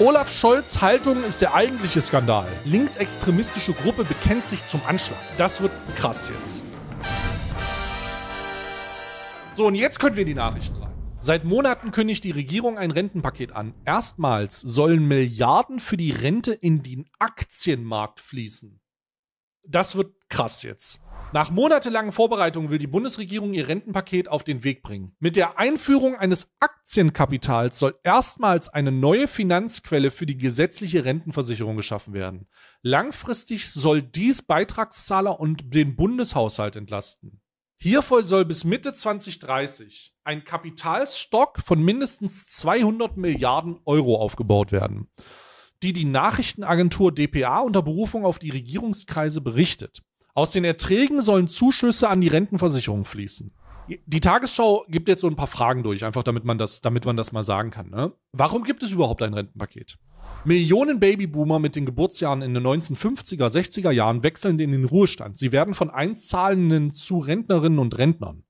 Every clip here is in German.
Olaf Scholz' Haltung ist der eigentliche Skandal. Linksextremistische Gruppe bekennt sich zum Anschlag. Das wird krass jetzt. So, und jetzt können wir die Nachrichten rein. Seit Monaten kündigt die Regierung ein Rentenpaket an. Erstmals sollen Milliarden für die Rente in den Aktienmarkt fließen. Das wird krass jetzt. Nach monatelangen Vorbereitungen will die Bundesregierung ihr Rentenpaket auf den Weg bringen. Mit der Einführung eines Aktienkapitals soll erstmals eine neue Finanzquelle für die gesetzliche Rentenversicherung geschaffen werden. Langfristig soll dies Beitragszahler und den Bundeshaushalt entlasten. Hierfür soll bis Mitte 2030 ein Kapitalstock von mindestens 200 Milliarden Euro aufgebaut werden, die die Nachrichtenagentur dpa unter Berufung auf die Regierungskreise berichtet. Aus den Erträgen sollen Zuschüsse an die Rentenversicherung fließen. Die Tagesschau gibt jetzt so ein paar Fragen durch, einfach damit man das, damit man das mal sagen kann. Ne? Warum gibt es überhaupt ein Rentenpaket? Millionen Babyboomer mit den Geburtsjahren in den 1950er, 60er Jahren wechseln in den Ruhestand. Sie werden von Einzahlenden zu Rentnerinnen und Rentnern.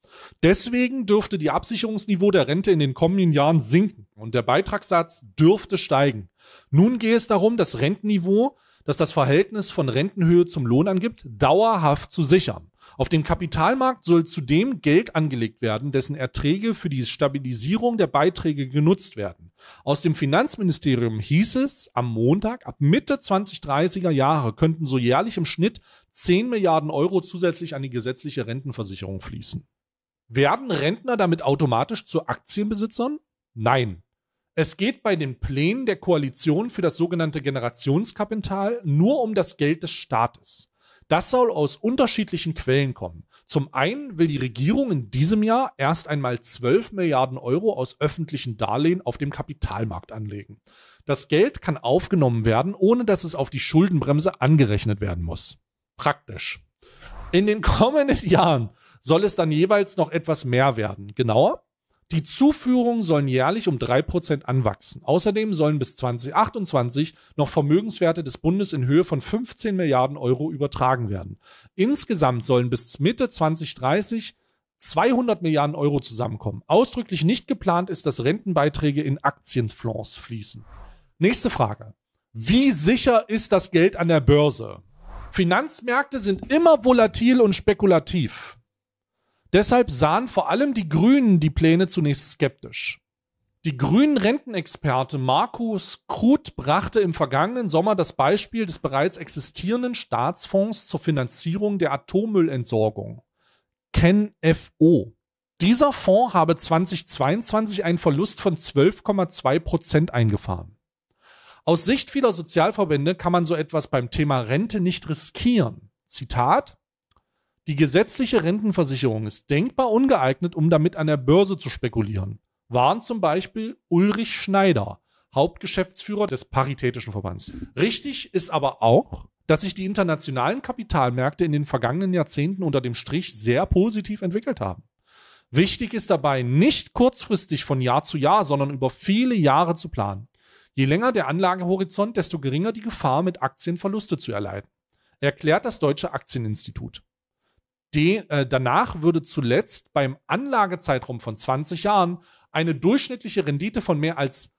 Deswegen dürfte die Absicherungsniveau der Rente in den kommenden Jahren sinken und der Beitragssatz dürfte steigen. Nun gehe es darum, das Rentenniveau das das Verhältnis von Rentenhöhe zum Lohn angibt, dauerhaft zu sichern. Auf dem Kapitalmarkt soll zudem Geld angelegt werden, dessen Erträge für die Stabilisierung der Beiträge genutzt werden. Aus dem Finanzministerium hieß es am Montag, ab Mitte 2030er Jahre könnten so jährlich im Schnitt 10 Milliarden Euro zusätzlich an die gesetzliche Rentenversicherung fließen. Werden Rentner damit automatisch zu Aktienbesitzern? Nein. Es geht bei den Plänen der Koalition für das sogenannte Generationskapital nur um das Geld des Staates. Das soll aus unterschiedlichen Quellen kommen. Zum einen will die Regierung in diesem Jahr erst einmal 12 Milliarden Euro aus öffentlichen Darlehen auf dem Kapitalmarkt anlegen. Das Geld kann aufgenommen werden, ohne dass es auf die Schuldenbremse angerechnet werden muss. Praktisch. In den kommenden Jahren soll es dann jeweils noch etwas mehr werden. Genauer, die Zuführungen sollen jährlich um 3% anwachsen. Außerdem sollen bis 2028 noch Vermögenswerte des Bundes in Höhe von 15 Milliarden Euro übertragen werden. Insgesamt sollen bis Mitte 2030 200 Milliarden Euro zusammenkommen. Ausdrücklich nicht geplant ist, dass Rentenbeiträge in Aktienfonds fließen. Nächste Frage. Wie sicher ist das Geld an der Börse? Finanzmärkte sind immer volatil und spekulativ. Deshalb sahen vor allem die Grünen die Pläne zunächst skeptisch. Die grünen Rentenexperte Markus Kruth brachte im vergangenen Sommer das Beispiel des bereits existierenden Staatsfonds zur Finanzierung der Atommüllentsorgung, KenFO. Dieser Fonds habe 2022 einen Verlust von 12,2 Prozent eingefahren. Aus Sicht vieler Sozialverbände kann man so etwas beim Thema Rente nicht riskieren. Zitat die gesetzliche Rentenversicherung ist denkbar ungeeignet, um damit an der Börse zu spekulieren, warnt zum Beispiel Ulrich Schneider, Hauptgeschäftsführer des Paritätischen Verbands. Richtig ist aber auch, dass sich die internationalen Kapitalmärkte in den vergangenen Jahrzehnten unter dem Strich sehr positiv entwickelt haben. Wichtig ist dabei, nicht kurzfristig von Jahr zu Jahr, sondern über viele Jahre zu planen. Je länger der Anlagehorizont, desto geringer die Gefahr, mit Aktien Verluste zu erleiden, erklärt das Deutsche Aktieninstitut. De, äh, danach würde zuletzt beim Anlagezeitraum von 20 Jahren eine durchschnittliche Rendite von mehr als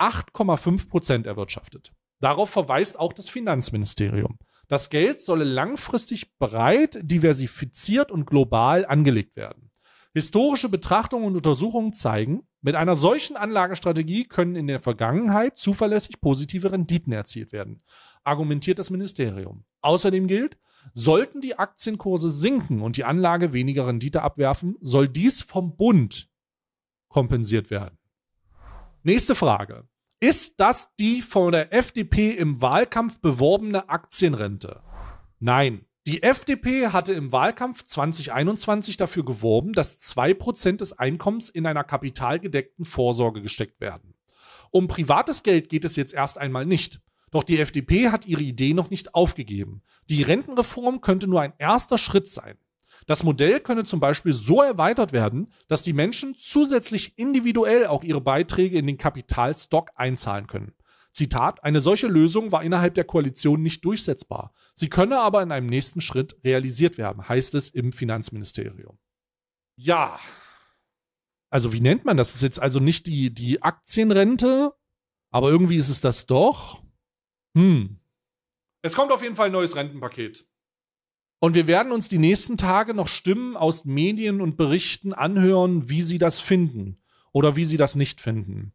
8,5 Prozent erwirtschaftet. Darauf verweist auch das Finanzministerium. Das Geld solle langfristig breit, diversifiziert und global angelegt werden. Historische Betrachtungen und Untersuchungen zeigen, mit einer solchen Anlagestrategie können in der Vergangenheit zuverlässig positive Renditen erzielt werden, argumentiert das Ministerium. Außerdem gilt, Sollten die Aktienkurse sinken und die Anlage weniger Rendite abwerfen, soll dies vom Bund kompensiert werden. Nächste Frage. Ist das die von der FDP im Wahlkampf beworbene Aktienrente? Nein. Die FDP hatte im Wahlkampf 2021 dafür geworben, dass 2% des Einkommens in einer kapitalgedeckten Vorsorge gesteckt werden. Um privates Geld geht es jetzt erst einmal nicht. Doch die FDP hat ihre Idee noch nicht aufgegeben. Die Rentenreform könnte nur ein erster Schritt sein. Das Modell könne zum Beispiel so erweitert werden, dass die Menschen zusätzlich individuell auch ihre Beiträge in den Kapitalstock einzahlen können. Zitat, eine solche Lösung war innerhalb der Koalition nicht durchsetzbar. Sie könne aber in einem nächsten Schritt realisiert werden, heißt es im Finanzministerium. Ja. Also wie nennt man das? Das ist jetzt also nicht die, die Aktienrente, aber irgendwie ist es das doch. Hm. Es kommt auf jeden Fall ein neues Rentenpaket. Und wir werden uns die nächsten Tage noch Stimmen aus Medien und Berichten anhören, wie sie das finden oder wie sie das nicht finden.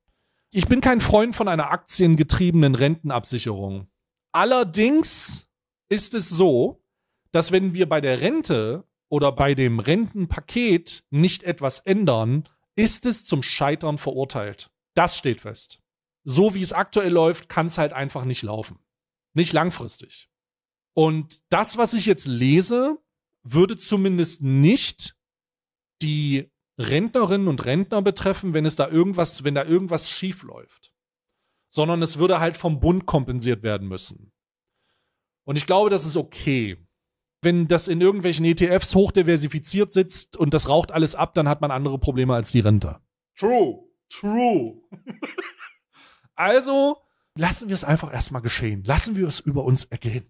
Ich bin kein Freund von einer aktiengetriebenen Rentenabsicherung. Allerdings ist es so, dass wenn wir bei der Rente oder bei dem Rentenpaket nicht etwas ändern, ist es zum Scheitern verurteilt. Das steht fest so wie es aktuell läuft, kann es halt einfach nicht laufen. Nicht langfristig. Und das, was ich jetzt lese, würde zumindest nicht die Rentnerinnen und Rentner betreffen, wenn es da irgendwas, wenn da irgendwas schief läuft, sondern es würde halt vom Bund kompensiert werden müssen. Und ich glaube, das ist okay. Wenn das in irgendwelchen ETFs hochdiversifiziert sitzt und das raucht alles ab, dann hat man andere Probleme als die Renter. True, true. Also lassen wir es einfach erstmal geschehen. Lassen wir es über uns ergehen.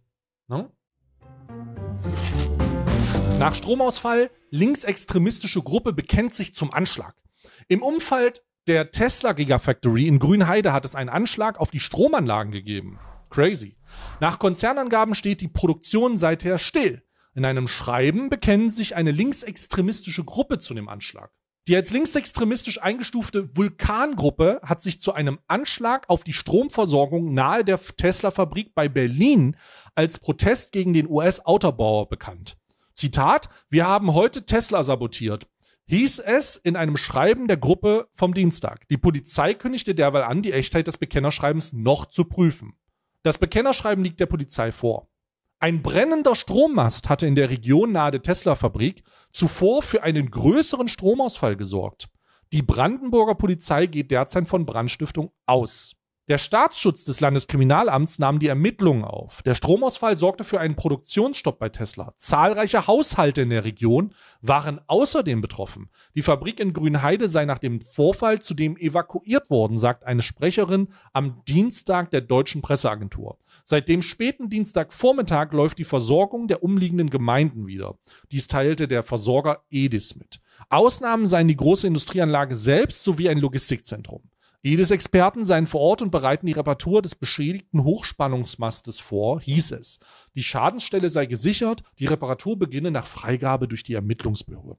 Ne? Nach Stromausfall, linksextremistische Gruppe bekennt sich zum Anschlag. Im Umfeld der Tesla Gigafactory in Grünheide hat es einen Anschlag auf die Stromanlagen gegeben. Crazy. Nach Konzernangaben steht die Produktion seither still. In einem Schreiben bekennen sich eine linksextremistische Gruppe zu dem Anschlag. Die als linksextremistisch eingestufte Vulkangruppe hat sich zu einem Anschlag auf die Stromversorgung nahe der Tesla-Fabrik bei Berlin als Protest gegen den US-Autobauer bekannt. Zitat, wir haben heute Tesla sabotiert, hieß es in einem Schreiben der Gruppe vom Dienstag. Die Polizei kündigte derweil an, die Echtheit des Bekennerschreibens noch zu prüfen. Das Bekennerschreiben liegt der Polizei vor. Ein brennender Strommast hatte in der Region nahe der Tesla-Fabrik zuvor für einen größeren Stromausfall gesorgt. Die Brandenburger Polizei geht derzeit von Brandstiftung aus. Der Staatsschutz des Landeskriminalamts nahm die Ermittlungen auf. Der Stromausfall sorgte für einen Produktionsstopp bei Tesla. Zahlreiche Haushalte in der Region waren außerdem betroffen. Die Fabrik in Grünheide sei nach dem Vorfall zudem evakuiert worden, sagt eine Sprecherin am Dienstag der deutschen Presseagentur. Seit dem späten Dienstagvormittag läuft die Versorgung der umliegenden Gemeinden wieder. Dies teilte der Versorger Edis mit. Ausnahmen seien die große Industrieanlage selbst sowie ein Logistikzentrum. Edis Experten seien vor Ort und bereiten die Reparatur des beschädigten Hochspannungsmastes vor, hieß es. Die Schadensstelle sei gesichert, die Reparatur beginne nach Freigabe durch die Ermittlungsbehörden.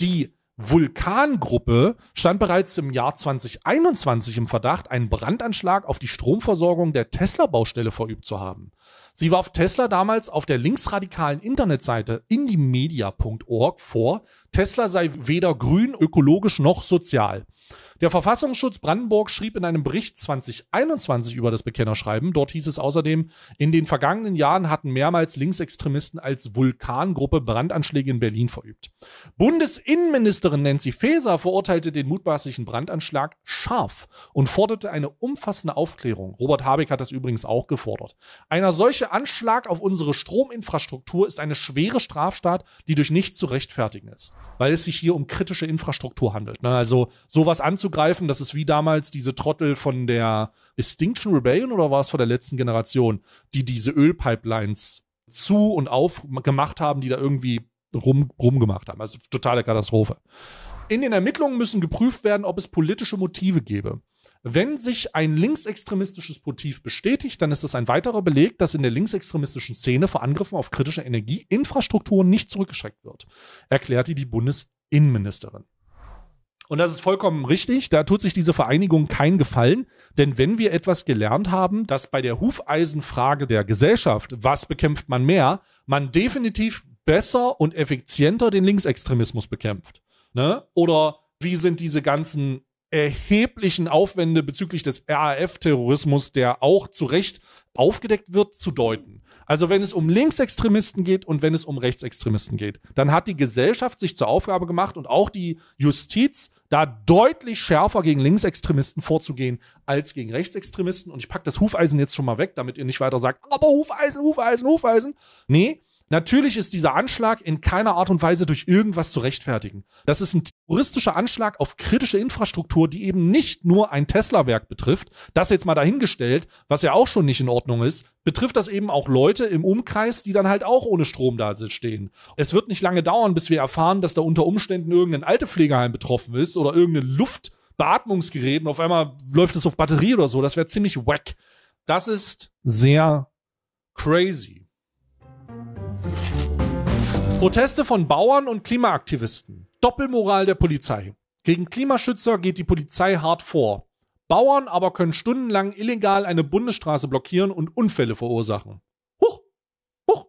Die Vulkangruppe stand bereits im Jahr 2021 im Verdacht, einen Brandanschlag auf die Stromversorgung der Tesla-Baustelle verübt zu haben. Sie warf Tesla damals auf der linksradikalen Internetseite indimedia.org vor, Tesla sei weder grün, ökologisch noch sozial. Der Verfassungsschutz Brandenburg schrieb in einem Bericht 2021 über das Bekennerschreiben, dort hieß es außerdem, in den vergangenen Jahren hatten mehrmals Linksextremisten als Vulkangruppe Brandanschläge in Berlin verübt. Bundesinnenministerin Nancy Faeser verurteilte den mutmaßlichen Brandanschlag scharf und forderte eine umfassende Aufklärung. Robert Habeck hat das übrigens auch gefordert. Einer solche Anschlag auf unsere Strominfrastruktur ist eine schwere Straftat, die durch nichts zu rechtfertigen ist, weil es sich hier um kritische Infrastruktur handelt. Also sowas anzugehen, anzugreifen. Das ist wie damals diese Trottel von der Extinction Rebellion oder war es von der letzten Generation, die diese Ölpipelines zu und auf gemacht haben, die da irgendwie rum, rumgemacht haben. Also totale Katastrophe. In den Ermittlungen müssen geprüft werden, ob es politische Motive gäbe. Wenn sich ein linksextremistisches Motiv bestätigt, dann ist es ein weiterer Beleg, dass in der linksextremistischen Szene vor Angriffen auf kritische Energieinfrastrukturen nicht zurückgeschreckt wird, erklärte die Bundesinnenministerin. Und das ist vollkommen richtig. Da tut sich diese Vereinigung keinen Gefallen. Denn wenn wir etwas gelernt haben, dass bei der Hufeisenfrage der Gesellschaft, was bekämpft man mehr, man definitiv besser und effizienter den Linksextremismus bekämpft. Ne? Oder wie sind diese ganzen erheblichen Aufwände bezüglich des RAF-Terrorismus, der auch zu Recht aufgedeckt wird, zu deuten. Also wenn es um Linksextremisten geht und wenn es um Rechtsextremisten geht, dann hat die Gesellschaft sich zur Aufgabe gemacht und auch die Justiz, da deutlich schärfer gegen Linksextremisten vorzugehen als gegen Rechtsextremisten. Und ich packe das Hufeisen jetzt schon mal weg, damit ihr nicht weiter sagt, aber Hufeisen, Hufeisen, Hufeisen. Nee, Natürlich ist dieser Anschlag in keiner Art und Weise durch irgendwas zu rechtfertigen. Das ist ein terroristischer Anschlag auf kritische Infrastruktur, die eben nicht nur ein Tesla-Werk betrifft. Das jetzt mal dahingestellt, was ja auch schon nicht in Ordnung ist, betrifft das eben auch Leute im Umkreis, die dann halt auch ohne Strom da stehen. Es wird nicht lange dauern, bis wir erfahren, dass da unter Umständen irgendein Altepflegeheim betroffen ist oder irgendein Luftbeatmungsgerät und auf einmal läuft es auf Batterie oder so. Das wäre ziemlich wack. Das ist sehr crazy. Proteste von Bauern und Klimaaktivisten. Doppelmoral der Polizei. Gegen Klimaschützer geht die Polizei hart vor. Bauern aber können stundenlang illegal eine Bundesstraße blockieren und Unfälle verursachen. Huch! Huch!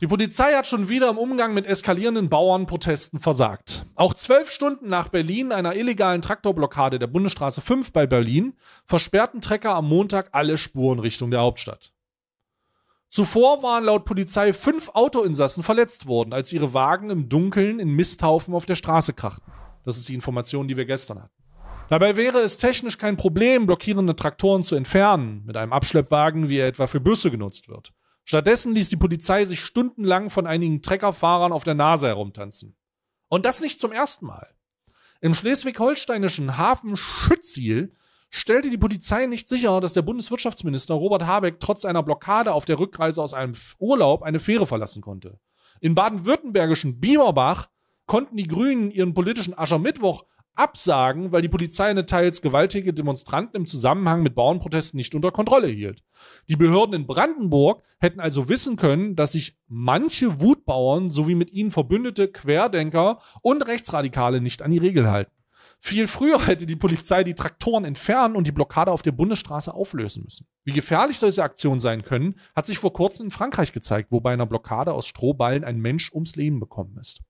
Die Polizei hat schon wieder im Umgang mit eskalierenden Bauernprotesten versagt. Auch zwölf Stunden nach Berlin, einer illegalen Traktorblockade der Bundesstraße 5 bei Berlin, versperrten Trecker am Montag alle Spuren Richtung der Hauptstadt. Zuvor waren laut Polizei fünf Autoinsassen verletzt worden, als ihre Wagen im Dunkeln in Misthaufen auf der Straße krachten. Das ist die Information, die wir gestern hatten. Dabei wäre es technisch kein Problem, blockierende Traktoren zu entfernen, mit einem Abschleppwagen, wie er etwa für Büsse genutzt wird. Stattdessen ließ die Polizei sich stundenlang von einigen Treckerfahrern auf der Nase herumtanzen. Und das nicht zum ersten Mal. Im schleswig-holsteinischen Hafen Schütziel stellte die Polizei nicht sicher, dass der Bundeswirtschaftsminister Robert Habeck trotz einer Blockade auf der Rückreise aus einem Urlaub eine Fähre verlassen konnte. In baden-württembergischen Bieberbach konnten die Grünen ihren politischen Aschermittwoch absagen, weil die Polizei eine teils gewaltige Demonstranten im Zusammenhang mit Bauernprotesten nicht unter Kontrolle hielt. Die Behörden in Brandenburg hätten also wissen können, dass sich manche Wutbauern sowie mit ihnen verbündete Querdenker und Rechtsradikale nicht an die Regel halten. Viel früher hätte die Polizei die Traktoren entfernen und die Blockade auf der Bundesstraße auflösen müssen. Wie gefährlich solche Aktionen sein können, hat sich vor kurzem in Frankreich gezeigt, wo bei einer Blockade aus Strohballen ein Mensch ums Leben bekommen ist.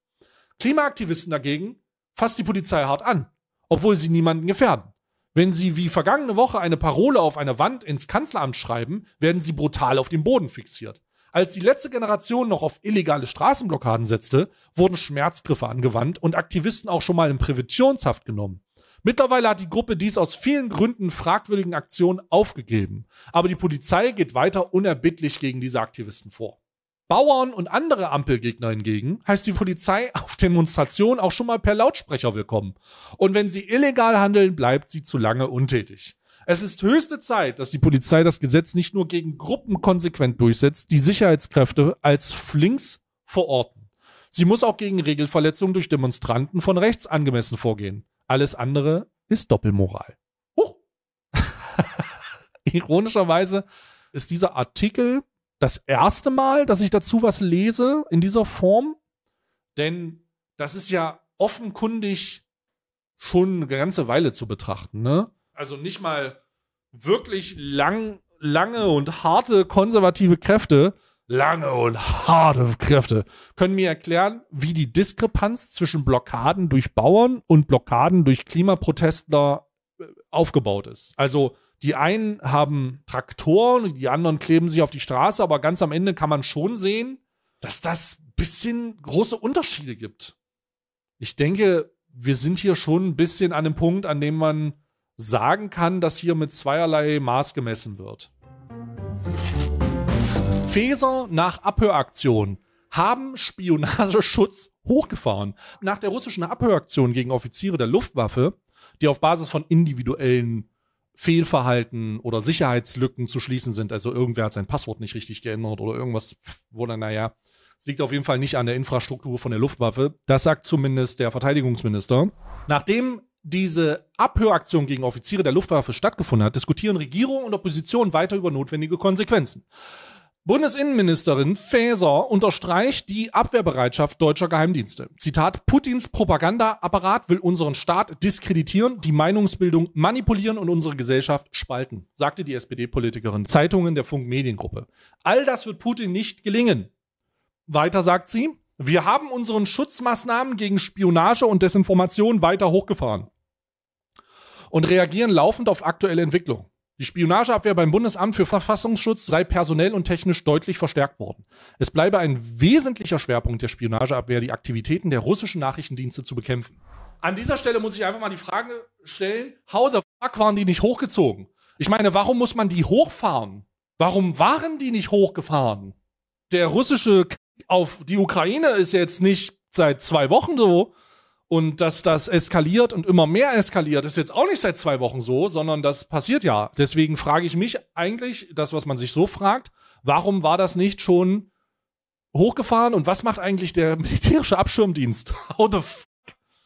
Klimaaktivisten dagegen fasst die Polizei hart an, obwohl sie niemanden gefährden. Wenn sie wie vergangene Woche eine Parole auf einer Wand ins Kanzleramt schreiben, werden sie brutal auf dem Boden fixiert. Als die letzte Generation noch auf illegale Straßenblockaden setzte, wurden Schmerzgriffe angewandt und Aktivisten auch schon mal in Präventionshaft genommen. Mittlerweile hat die Gruppe dies aus vielen Gründen fragwürdigen Aktionen aufgegeben. Aber die Polizei geht weiter unerbittlich gegen diese Aktivisten vor. Bauern und andere Ampelgegner hingegen heißt die Polizei auf Demonstrationen auch schon mal per Lautsprecher willkommen. Und wenn sie illegal handeln, bleibt sie zu lange untätig. Es ist höchste Zeit, dass die Polizei das Gesetz nicht nur gegen Gruppen konsequent durchsetzt, die Sicherheitskräfte als Flinks verorten. Sie muss auch gegen Regelverletzungen durch Demonstranten von rechts angemessen vorgehen. Alles andere ist Doppelmoral. Huch. Ironischerweise ist dieser Artikel das erste Mal, dass ich dazu was lese in dieser Form, denn das ist ja offenkundig schon eine ganze Weile zu betrachten. Ne? also nicht mal wirklich lang, lange und harte konservative Kräfte, lange und harte Kräfte, können mir erklären, wie die Diskrepanz zwischen Blockaden durch Bauern und Blockaden durch Klimaprotestler äh, aufgebaut ist. Also die einen haben Traktoren, die anderen kleben sich auf die Straße, aber ganz am Ende kann man schon sehen, dass das ein bisschen große Unterschiede gibt. Ich denke, wir sind hier schon ein bisschen an dem Punkt, an dem man sagen kann, dass hier mit zweierlei Maß gemessen wird. Feser nach Abhöraktion haben Spionageschutz hochgefahren. Nach der russischen Abhöraktion gegen Offiziere der Luftwaffe, die auf Basis von individuellen Fehlverhalten oder Sicherheitslücken zu schließen sind, also irgendwer hat sein Passwort nicht richtig geändert oder irgendwas wurde, naja, es liegt auf jeden Fall nicht an der Infrastruktur von der Luftwaffe. Das sagt zumindest der Verteidigungsminister. Nachdem diese Abhöraktion gegen Offiziere der Luftwaffe stattgefunden hat, diskutieren Regierung und Opposition weiter über notwendige Konsequenzen. Bundesinnenministerin Faeser unterstreicht die Abwehrbereitschaft deutscher Geheimdienste. Zitat, Putins Propagandaapparat will unseren Staat diskreditieren, die Meinungsbildung manipulieren und unsere Gesellschaft spalten, sagte die SPD-Politikerin Zeitungen der Funk Mediengruppe. All das wird Putin nicht gelingen. Weiter sagt sie, wir haben unseren Schutzmaßnahmen gegen Spionage und Desinformation weiter hochgefahren und reagieren laufend auf aktuelle Entwicklungen. Die Spionageabwehr beim Bundesamt für Verfassungsschutz sei personell und technisch deutlich verstärkt worden. Es bleibe ein wesentlicher Schwerpunkt der Spionageabwehr, die Aktivitäten der russischen Nachrichtendienste zu bekämpfen. An dieser Stelle muss ich einfach mal die Frage stellen, how the fuck waren die nicht hochgezogen? Ich meine, warum muss man die hochfahren? Warum waren die nicht hochgefahren? Der russische K auf die Ukraine ist jetzt nicht seit zwei Wochen so und dass das eskaliert und immer mehr eskaliert, ist jetzt auch nicht seit zwei Wochen so, sondern das passiert ja. Deswegen frage ich mich eigentlich, das, was man sich so fragt, warum war das nicht schon hochgefahren und was macht eigentlich der militärische Abschirmdienst? How the fuck?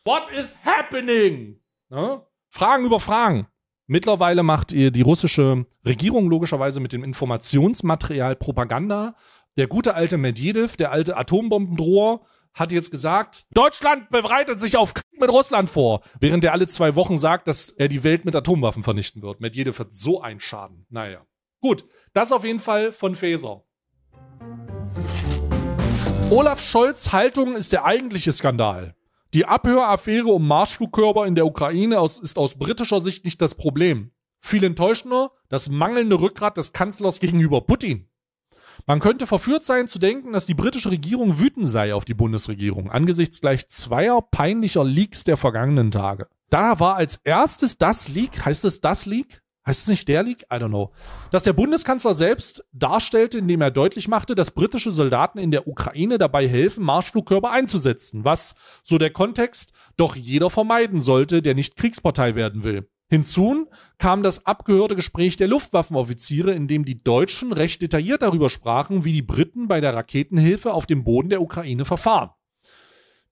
What is happening? Ne? Fragen über Fragen. Mittlerweile macht ihr die russische Regierung logischerweise mit dem Informationsmaterial Propaganda, der gute alte Medvedev, der alte Atombombendroher, hat jetzt gesagt, Deutschland bereitet sich auf Krieg mit Russland vor, während er alle zwei Wochen sagt, dass er die Welt mit Atomwaffen vernichten wird. Medvedev hat so einen Schaden. Naja. Gut, das auf jeden Fall von Faeser. Olaf Scholz Haltung ist der eigentliche Skandal. Die Abhöraffäre um Marschflugkörper in der Ukraine ist aus britischer Sicht nicht das Problem. Viel enttäuschender das mangelnde Rückgrat des Kanzlers gegenüber Putin. Man könnte verführt sein zu denken, dass die britische Regierung wütend sei auf die Bundesregierung angesichts gleich zweier peinlicher Leaks der vergangenen Tage. Da war als erstes das Leak, heißt es das Leak? Heißt es nicht der Leak? I don't know. Dass der Bundeskanzler selbst darstellte, indem er deutlich machte, dass britische Soldaten in der Ukraine dabei helfen, Marschflugkörper einzusetzen, was, so der Kontext, doch jeder vermeiden sollte, der nicht Kriegspartei werden will. Hinzu kam das abgehörte Gespräch der Luftwaffenoffiziere, in dem die Deutschen recht detailliert darüber sprachen, wie die Briten bei der Raketenhilfe auf dem Boden der Ukraine verfahren.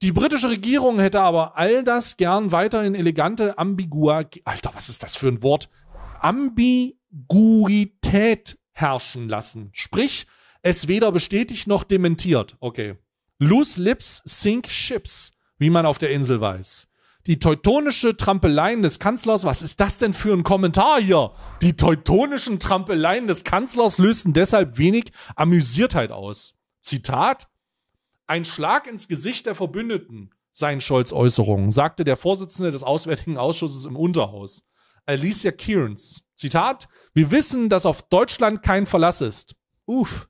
Die britische Regierung hätte aber all das gern weiterhin elegante Ambigua... Alter, was ist das für ein Wort? Ambiguität herrschen lassen. Sprich, es weder bestätigt noch dementiert. Okay. Loose lips sink ships, wie man auf der Insel weiß. Die teutonische Trampeleien des Kanzlers, was ist das denn für ein Kommentar hier? Die teutonischen Trampeleien des Kanzlers lösten deshalb wenig Amüsiertheit aus. Zitat: Ein Schlag ins Gesicht der Verbündeten seien Scholz Äußerungen, sagte der Vorsitzende des Auswärtigen Ausschusses im Unterhaus, Alicia Kearns. Zitat: Wir wissen, dass auf Deutschland kein Verlass ist. Uff,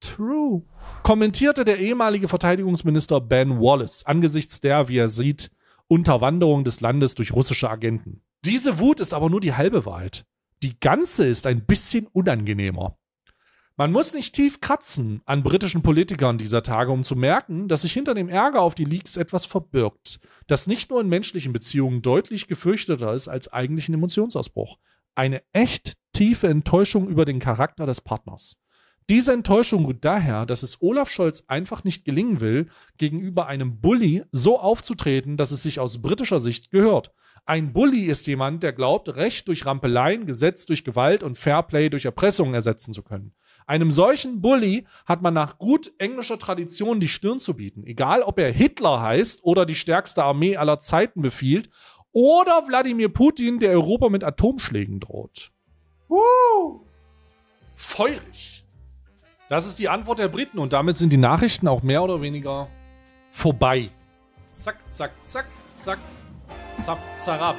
True, kommentierte der ehemalige Verteidigungsminister Ben Wallace angesichts der, wie er sieht, Unterwanderung des Landes durch russische Agenten. Diese Wut ist aber nur die halbe Wahrheit. Die ganze ist ein bisschen unangenehmer. Man muss nicht tief kratzen an britischen Politikern dieser Tage, um zu merken, dass sich hinter dem Ärger auf die Leaks etwas verbirgt, das nicht nur in menschlichen Beziehungen deutlich gefürchteter ist als eigentlich ein Emotionsausbruch. Eine echt tiefe Enttäuschung über den Charakter des Partners. Diese Enttäuschung rührt daher, dass es Olaf Scholz einfach nicht gelingen will, gegenüber einem Bully so aufzutreten, dass es sich aus britischer Sicht gehört. Ein Bully ist jemand, der glaubt, Recht durch Rampeleien, Gesetz durch Gewalt und Fairplay durch Erpressung ersetzen zu können. Einem solchen Bully hat man nach gut englischer Tradition die Stirn zu bieten, egal ob er Hitler heißt oder die stärkste Armee aller Zeiten befiehlt oder Wladimir Putin, der Europa mit Atomschlägen droht. Uh, feurig. Das ist die Antwort der Briten und damit sind die Nachrichten auch mehr oder weniger vorbei. Zack, zack, zack, zack, zap, zarab.